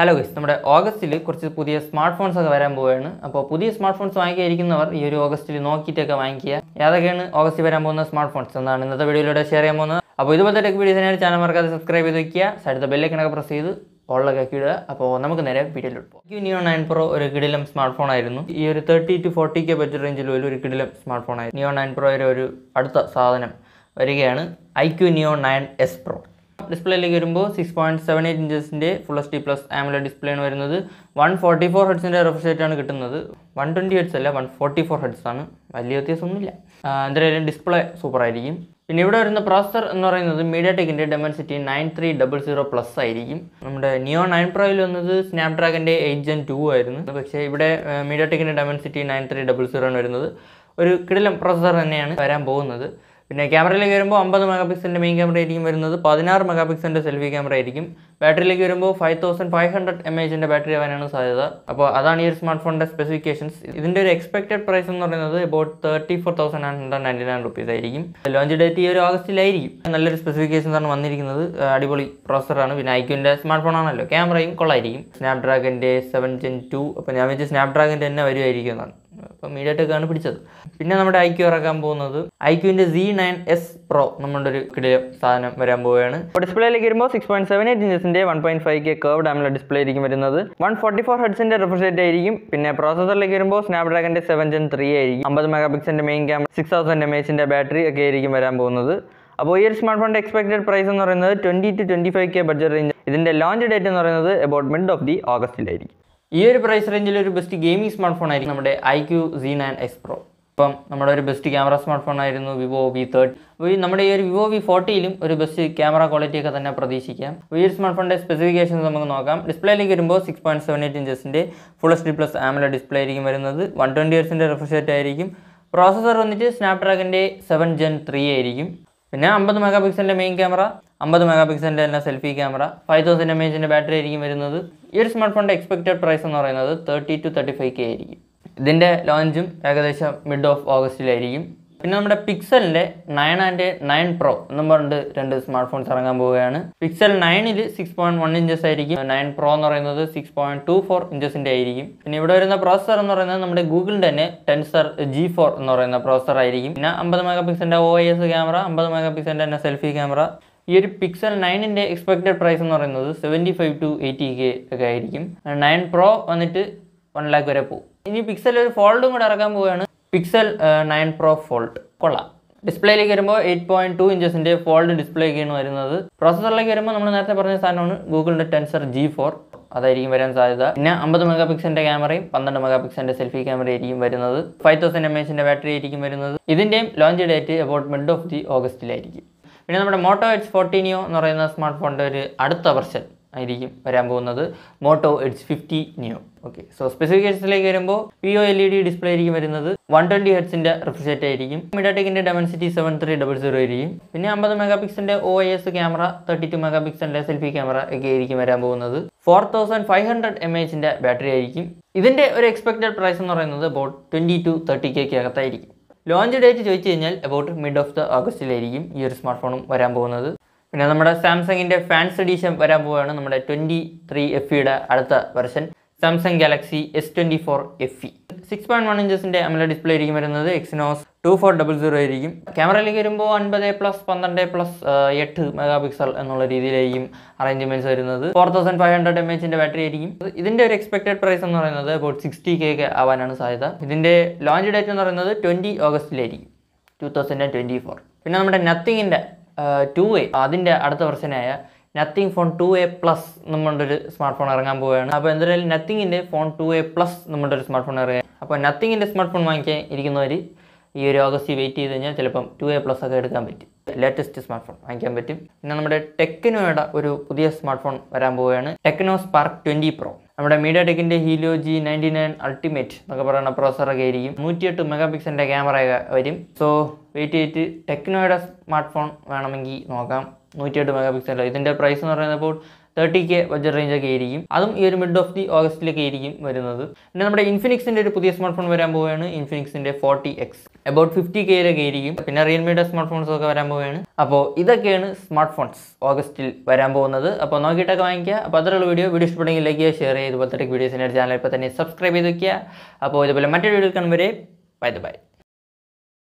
hello guys നമ്മുടെ ഓഗസ്റ്റിൽ കുറച്ച് പുതിയ സ്മാർട്ട് ഫോൺസ് ഒക്കെ വരാൻ പോവുകയാണ് അപ്പോൾ പുതിയ സ്മാർട്ട് ഫോൺസ് വാങ്ങിക്കാതിരിക്കുന്നവർ ഈ ഒരു ഓഗസ്റ്റിൽ നോക്കിയിട്ടൊക്കെ വാങ്ങിക്കുക ഏതൊക്കെയാണ് ഓഗസ്റ്റിൽ വരാൻ പോകുന്ന സ്മാർട്ട് ഫോൺസ് എന്നാണ് ഇന്നത്തെ വീഡിയോയിലൂടെ ഷെയർ ചെയ്യാൻ പോകുന്നത് അപ്പോൾ ഇതുപോലത്തെ ടെക് വീഡിയോസിനായിട്ട് ചാനൽ മറക്കാതെ സബ്സ്ക്രൈബ് ചെയ്ത് വയ്ക്കുക സൈഡത്തെ ബെല്ലൈക്കണൊക്കെ പ്രസ് ചെയ്ത് ആക്കി ഇടുക അപ്പോൾ നമുക്ക് നേരെ വീഡിയോയിൽ പോകാം ക്യൂ നിയോ നയൻ പ്രോ ഒരു കിടിലം സ്മാർട്ട് ഫോൺ ആയിരുന്നു ഈ ഒരു thirty two forty K budget റേഞ്ചിൽ പോലും ഒരു കിടിലം സ്മാർട്ട് ഫോൺ ആയിരുന്നു നിയോ നയൻ പ്രോയുടെ ഒരു അടുത്ത സാധനം വരികയാണ് iQOO Neo nine S pro ഡിസ്പ്ലേയിലേക്ക് വരുമ്പോൾ സിക്സ് പോയിന്റ് സെവൻ എയ്റ്റ് ഇഞ്ചസിൻ്റെ full H D plus AMOLED display ആണ് വരുന്നത് വൺ ഫോർട്ടി ഫോർ ഹെഡ്സിൻ്റെ റിഫ്രഷ് റേറ്റ് ആണ് കിട്ടുന്നത് വൺ ട്വൻറ്റി ഹെഡ്സ് അല്ല വൺ ഫോർട്ടി ഫോർ ഹെഡ്സ് ആണ് വലിയ വ്യത്യാസമൊന്നുമില്ല എന്തായാലും ഡിസ്പ്ലേ സൂപ്പറായിരിക്കും പിന്നെ ഇവിടെ വരുന്ന പ്രോസസർ എന്ന് പറയുന്നത് മീഡിയ ടെക്കിൻ്റെ Dimensity nine three double zero plus ആയിരിക്കും നമ്മുടെ നിയോ നയൻ പ്രോയിൽ വന്നത് സ്നാപ്ഡ്രാഗൻ്റെ എയ്റ്റ് ജെൻ ടു ആയിരുന്നു പക്ഷേ ഇവിടെ മീഡിയ ടെക്കിൻ്റെ Dimensity nine three double zero ആണ് വരുന്നത് ഒരു കിടിലം പ്രോസസർ തന്നെയാണ് വരാൻ പോകുന്നത് പിന്നെ ക്യാമറയിലേക്ക് വരുമ്പോൾ അമ്പത് മെഗാ പിക്സലിൻ്റെ മെയിൻ ക്യാമറ ആയിരിക്കും വരുന്നത് പതിനാറ് മെഗാ പിക്സലിൻ്റെ സെൽഫി ക്യാമറ ആയിരിക്കും ബാറ്ററിയിലേക്ക് വരുമ്പോൾ five thousand five hundred M എച്ചിൻ്റെ ബാറ്ററി ആവാനാണ് സാധ്യത അപ്പോൾ അതാണ് ഈ ഒരു സ്മാർട്ട് ഫോണിൻ്റെ സ്പെസിഫിക്കേഷൻസ് ഇതിൻ്റെ ഒരു എക്സ്പെക്റ്റഡ് പ്രൈസ് എന്ന് പറയുന്നത് about thirty four thousand hundred ninety nine rupees ആയിരിക്കും ലോഞ്ച് ഡേറ്റ് ഈ ഒരു ഓഗസ്റ്റിലായിരിക്കും നല്ലൊരു സ്പെസിഫിക്കേഷൻസാണ് വന്നിരിക്കുന്നത് അടിപൊളി പ്രോസസ്സറാണ് പിന്നെ ഐക്യൂൻ്റെ സ്മാർട്ട് ആണല്ലോ ക്യാമറയും കൊള്ളായിരിക്കും സ്നാപ്ഡ്രാഗൻ്റെ സെവൻ ജെൻ ടു അപ്പോൾ ഞാൻ വെച്ച് സ്നാപ്ഡ്രാഗൻ്റെ തന്നെ വരുമായിരിക്കും എന്നാണ് അപ്പം മീഡിയടെക്കാണ് പിടിച്ചത് പിന്നെ നമ്മുടെ ഐക്യു ഇറക്കാൻ പോകുന്നത് ഐക്യുവിൻ്റെ സി നയൻ എസ് പ്രോ നമ്മുടെ ഒരു കിടിലം സാധനം വരാൻ പോവുകയാണ് ഡിസ്പ്ലേയിലേക്ക് വരുമ്പോൾ സിക്സ് പോയിന്റ് സെവൻ എയ്റ്റ് ഇഞ്ചസിൻ്റെ one point five K curve ഡാമിലെ ഡിസ്പ്ലേ ആയിരിക്കും വരുന്നത് വൺ ഫോർട്ടി ഫോർ ഹെഡ്സിൻ്റെ റിഫ്രിജറേറ്റ് ആയിരിക്കും പിന്നെ പ്രോസസറിലേക്ക് വരുമ്പോൾ ഡ്രാഗൻ്റെ സെവൻ ജെൻ ത്രീ ആയിരിക്കും അമ്പത് മെഗാ പിക്സലിൻ്റെ main camera six thousand M എച്ചിൻ്റെ ബാറ്ററി ഒക്കെ ആയിരിക്കും വരാൻ പോകുന്നത് അപ്പോൾ ഈ ഒരു സ്മാർട്ട് ഫോണിൻ്റെ എക്സ്പെക്റ്റഡ് പ്രൈസ് എന്ന് പറയുന്നത് twenty two twenty five K budget range ഇതിൻ്റെ ലോഞ്ച് ഡേറ്റ് എന്ന് പറയുന്നത് അബൌട്ട് മിഡ് ഓഫ് ദി ഓഗസ്റ്റിലായിരിക്കും ഈ ഒരു പ്രൈസ് റേഞ്ചിൽ ഒരു ബെസ്റ്റ് ഗെയിമിംഗ് സ്മാർട്ട് ഫോൺ ആയിരിക്കും നമ്മുടെ iQOO C nine X pro ഇപ്പം നമ്മുടെ ഒരു ബെസ്റ്റ് ക്യാമറ സ്മാർട്ട് ഫോൺ ആയിരുന്നു വിവോ വി തേർട്ടി അപ്പോൾ നമ്മുടെ ഈ ഒരു വിവോ വി ഫോർട്ടിയിലും ഒരു ബെസ്റ്റ് ക്യാമറ ക്വാളിറ്റി ഒക്കെ തന്നെ പ്രതീക്ഷിക്കാം ഈ ഒരു സ്മാർട്ട് ഫോണിൻ്റെ സ്പെസിഫിക്കേഷൻസ് നമുക്ക് നോക്കാം ഡിസ്പ്ലേയിലേക്ക് വരുമ്പോൾ സിക്സ് പോയിൻറ്റ് സെവൻ എയ്റ്റ് ഇഞ്ചസിൻ്റെ full H D plus AMOLED display ആയിരിക്കും വരുന്നത് വൺ ട്വൻറ്റി ഇയർസിൻ്റെ റെഫ്രിജറേറ്റ് ആയിരിക്കും പ്രോസസർ വന്നിട്ട് സ്നാപ്ഡ്രാഗൻ്റെ സെവൻ ജെൻ ത്രീ ആയിരിക്കും പിന്നെ അമ്പത് മെഗാ പിക്സലിൻ്റെ മെയിൻ ക്യാമറ അമ്പത് മെഗാ പിക്സലിൻ്റെ തന്നെ selfie camera five thousand M എച്ചിൻ്റെ ബാറ്ററി ആയിരിക്കും വരുന്നത് ഈ ഒരു സ്മാർട്ട് ഫോണിൻ്റെ എക്സ്പെക്റ്റഡ് പ്രൈസ് എന്ന് പറയുന്നത് thirty two thirty five K ആയിരിക്കും ഇതിൻ്റെ ലോഞ്ചും ഏകദേശം മിഡ് ഓഫ് ഓഗസ്റ്റിലായിരിക്കും പിന്നെ നമ്മുടെ പിക്സലിൻ്റെ നയൻ ആൻഡ് നയൻ പ്രോ എന്നും പറഞ്ഞിട്ട് രണ്ട് സ്മാർട്ട് ഫോൺസ് ഇറങ്ങാൻ പോവുകയാണ് പിക്സൽ നയനിൽ സിക്സ് പോയിൻറ്റ് വൺ ഇഞ്ചസ് ആയിരിക്കും നയൻ പ്രോ എന്ന് പറയുന്നത് സിക്സ് പോയിൻറ്റ് ടു ഫോർ ഇഞ്ചസിൻ്റെ ആയിരിക്കും പിന്നെ ഇവിടെ വരുന്ന പ്രോസസർ എന്ന് പറയുന്നത് നമ്മുടെ ഗൂഗിളിൻ്റെ തന്നെ ടെൻസർ ജി ഫോർ എന്ന് പറയുന്ന പ്രോസസർ ആയിരിക്കും പിന്നെ അമ്പത് മെഗാ പിക്സലിൻ്റെ ഒ ഐ എസ് ക്യാമറ അമ്പത് മെഗാ പിക്സലിൻ്റെ തന്നെ സെൽഫി ക്യാമറ ഈ ഒരു പിക്സൽ നയനിൻ്റെ എക്സ്പെക്റ്റഡ് പ്രൈസ് എന്ന് പറയുന്നത് seventy five two eighty K ഒക്കെ ആയിരിക്കും നയൻ പ്രോ വന്നിട്ട് വൺ ലാക്ക് വരെ പോകും ഇനി പിക്സൽ ഒരു ഫോൾഡും കൂടെ ഇറക്കാൻ പോവുകയാണ് പിക്സൽ നയൻ പ്രോ ഫോൾട്ട് കൊള്ളാം ഡിസ്പ്ലേയിലേക്ക് വരുമ്പോൾ എയ്റ്റ് പോയിന്റ് ടു ഇഞ്ചസിൻ്റെ ഫോൾഡ് ഒക്കെയാണ് വരുന്നത് പ്രോസസ്സറിലേക്ക് വരുമ്പോൾ നമ്മൾ നേരത്തെ പറഞ്ഞ സാധനമാണ് ഗൂഗിളിൻ്റെ ടെൻസർ ജി ഫോർ അതായിരിക്കും വരാൻ സാധ്യത പിന്നെ അമ്പത് മെഗാ പിക്സലിൻ്റെ ക്യാമറയും പന്ത്രണ്ട് മെഗാ പിക്സലിൻ്റെ സെൽഫി ക്യാമറ ആയിരിക്കും വരുന്നത് ഫൈവ് തൗസൻഡ് എം എച്ചിൻ്റെ ബാറ്ററി ആയിരിക്കും വരുന്നത് ഇതിൻ്റെയും launch date about mid of the ഓഗസ്റ്റിലായിരിക്കും പിന്നെ നമ്മുടെ മോട്ടോ എച്ച് ഫോർട്ടീനിയോ എന്ന് പറയുന്ന സ്മാർട്ട് ഫോണിൻ്റെ ഒരു അടുത്ത വെർഷൻ ആയിരിക്കും വരാൻ പോകുന്നത് Moto H fifty new okay so സ്പെസിഫിക്കേഷൻസിലേക്ക് വരുമ്പോൾ P O L E D display ആയിരിക്കും വരുന്നത് വൺ ട്വൻറ്റി ഹെഡ്സിൻ്റെ റിഫ്രിജറേറ്റ് ആയിരിക്കും മിഡാടെക്കിൻ്റെ Dimensity seven three double zero ആയിരിക്കും പിന്നെ അമ്പത് മെഗാ പിക്സലിൻ്റെ O S camera thirty two mega പിക്സലിൻ്റെ സെൽഫി ക്യാമറ ഒക്കെ ആയിരിക്കും വരാൻ പോകുന്നത് four thousand five hundred M എച്ചിൻ്റെ ബാറ്ററി ആയിരിക്കും ഇതിൻ്റെ ഒരു എക്സ്പെക്റ്റഡ് പ്രൈസ് എന്ന് പറയുന്നത് about twenty two thirty K അകത്തായിരിക്കും ലോഞ്ച് ഡേറ്റ് ചോദിച്ചു കഴിഞ്ഞാൽ അബൌട്ട് മിഡ് ഓഫ് ദ ഓഗസ്റ്റിലായിരിക്കും ഈ ഒരു സ്മാർട്ട് ഫോണും വരാൻ പോകുന്നത് പിന്നെ നമ്മുടെ സാംസങ്ങിൻ്റെ ഫാൻസ് എഡീഷൻ വരാൻ പോവുകയാണ് നമ്മുടെ ട്വൻറ്റി ത്രീ എഫ് ഇയുടെ അടുത്ത version Samsung Galaxy S twenty four F E six point one ഇഞ്ചസിൻ്റെ അമല ഡിസ്പ്ലേ ആയിരിക്കും വരുന്നത് Exynos two four double zero ആയിരിക്കും ക്യാമറയിലേക്ക് വരുമ്പോൾ അൻപത് പ്ലസ് പന്ത്രണ്ട് പ്ലസ് എട്ട് മെഗാ പിക്സൽ എന്നുള്ള രീതിയിലായിരിക്കും അറേഞ്ച്മെൻറ്റ്സ് വരുന്നത് four thousand five hundred M എച്ചിൻ്റെ ബാറ്ററി ആയിരിക്കും ഇതിൻ്റെ ഒരു എക്സ്പെക്റ്റഡ് പ്രൈസ് എന്ന് പറയുന്നത് അബൌട്ട് സിക്സ്റ്റി കെ ഒക്കെ ആവാനാണ് സാധ്യത ഇതിൻ്റെ ലോഞ്ച് ഡേറ്റ് എന്ന് പറയുന്നത് ട്വൻറ്റി ഓഗസ്റ്റിലായിരിക്കും two thousand and twenty four പിന്നെ നമ്മുടെ നത്തിങ്ങിൻ്റെ ടു എ അതിൻ്റെ അടുത്ത വെർഷനായ Nothing phone two A plus നമ്മളുടെ ഒരു സ്മാർട്ട് ഫോൺ ഇറങ്ങാൻ പോവുകയാണ് അപ്പോൾ എന്തായാലും നത്തിങ്ങിൻ്റെ ഫോൺ ടു എ പ്ലസ് നമ്മളുടെ ഒരു സ്മാർട്ട് ഫോൺ ഇറങ്ങുക അപ്പോൾ നത്തിങ്ങിൻ്റെ സ്മാർട്ട് ഫോൺ വാങ്ങിക്കാൻ ഇരിക്കുന്നവർ ഈ ഒരു ഓഗസ്റ്റ് വെയിറ്റ് ചെയ്ത് കഴിഞ്ഞാൽ ചിലപ്പം ടു എ പ്ലസ് ഒക്കെ എടുക്കാൻ പറ്റും ലേറ്റസ്റ്റ് സ്മാർട്ട് ഫോൺ വാങ്ങിക്കാൻ പറ്റും പിന്നെ നമ്മുടെ ടെക്നോയുടെ ഒരു പുതിയ സ്മാർട്ട് ഫോൺ വരാൻ പോവുകയാണ് ടെക്നോ സ്പാർക്ക് ട്വൻറ്റി പ്രോ നമ്മുടെ മീഡിയ ടെക്കിൻ്റെ Helio G ninety nine ultimate എന്നൊക്കെ പറയുന്ന പ്രോസറൊക്കെ ആയിരിക്കും നൂറ്റി എട്ട് മെഗാ പിക്സലിൻ്റെ ക്യാമറ വരും സോ വെയിറ്റ് ചെയ്തിട്ട് ടെക്നോയുടെ സ്മാർട്ട് ഫോൺ വേണമെങ്കിൽ നോക്കാം നൂറ്റി എട്ട് മെഗാ പിക്സൽ ഇതിൻ്റെ പ്രൈസ് എന്ന് പറയുന്നത് ഇപ്പോൾ തേർട്ടി കെ ബഡ്ജറ്റ് റേഞ്ചൊക്കെ ആയിരിക്കും അതും ഈ ഒരു മിഡ് ഓഫ് ദി ഓഗസ്റ്റിലേക്ക് ആയിരിക്കും വരുന്നത് പിന്നെ നമ്മുടെ ഇൻഫിനിക്സിൻ്റെ ഒരു പുതിയ സ്മാർട്ട് ഫോൺ വരാൻ പോവുകയാണ് ഇൻഫിനിക്സിൻ്റെ ഫോർട്ടി എക്സ് അബൌട്ട് ഫിഫ്റ്റി കെയിലൊക്കെ ആയിരിക്കും പിന്നെ റിയൽമിയുടെ സ്മാർട്ട് ഫോൺസ് ഒക്കെ വരാൻ പോവുകയാണ് അപ്പോൾ ഇതൊക്കെയാണ് സ്മാർട്ട് ഫോൺസ് ഓഗസ്റ്റിൽ വരാൻ പോകുന്നത് അപ്പോൾ നോക്കിയിട്ടൊക്കെ വാങ്ങിക്കുക അപ്പോൾ അത്രയുള്ള വീഡിയോ വീഡിയോ ഇഷ്ടപ്പെടുമെങ്കിൽ ലൈക്ക് ചെയ്യുക ഷെയർ ചെയ്യുക ഇതുപോലത്തെ വീഡിയോസിൻ്റെ ചാനൽ ഇപ്പോൾ തന്നെ സബ്സ്ക്രൈബ് ചെയ്ത് വയ്ക്കുക അപ്പോൾ ഇതുപോലെ മറ്റൊരു വീഡിയോ കാണുമ്പോൾ ബൈ ബൈ